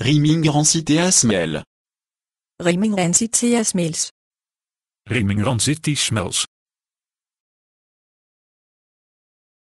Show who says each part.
Speaker 1: Rimming Rimming Rimmingen citeasmel. Rimming citeasmels. Rimmingen Smells